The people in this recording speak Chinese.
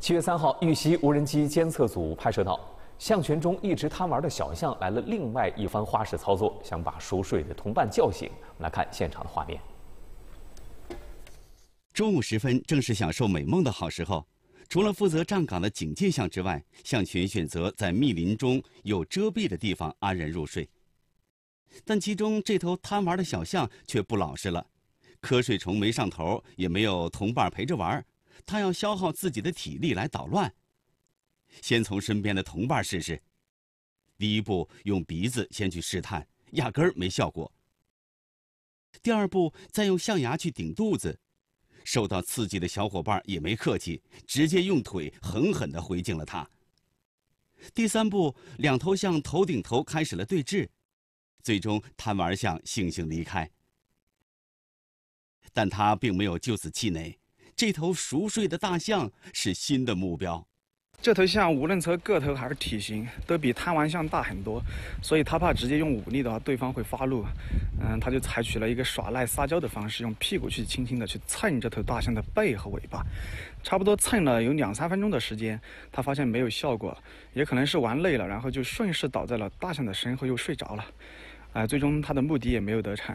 七月三号，玉溪无人机监测组拍摄到，象群中一直贪玩的小象来了另外一番花式操作，想把熟睡的同伴叫醒。我们来看现场的画面。中午时分，正是享受美梦的好时候。除了负责站岗的警戒象之外，象群选择在密林中有遮蔽的地方安然入睡。但其中这头贪玩的小象却不老实了，瞌睡虫没上头，也没有同伴陪着玩。他要消耗自己的体力来捣乱，先从身边的同伴试试。第一步，用鼻子先去试探，压根儿没效果。第二步，再用象牙去顶肚子，受到刺激的小伙伴也没客气，直接用腿狠狠的回敬了他。第三步，两头象头顶头开始了对峙，最终贪玩象悻悻离开。但他并没有就此气馁。这头熟睡的大象是新的目标。这头象无论从个头还是体型，都比贪玩象大很多，所以他怕直接用武力的话，对方会发怒。嗯，他就采取了一个耍赖撒娇的方式，用屁股去轻轻地去蹭这头大象的背和尾巴，差不多蹭了有两三分钟的时间。他发现没有效果，也可能是玩累了，然后就顺势倒在了大象的身后，又睡着了。呃，最终他的目的也没有得逞。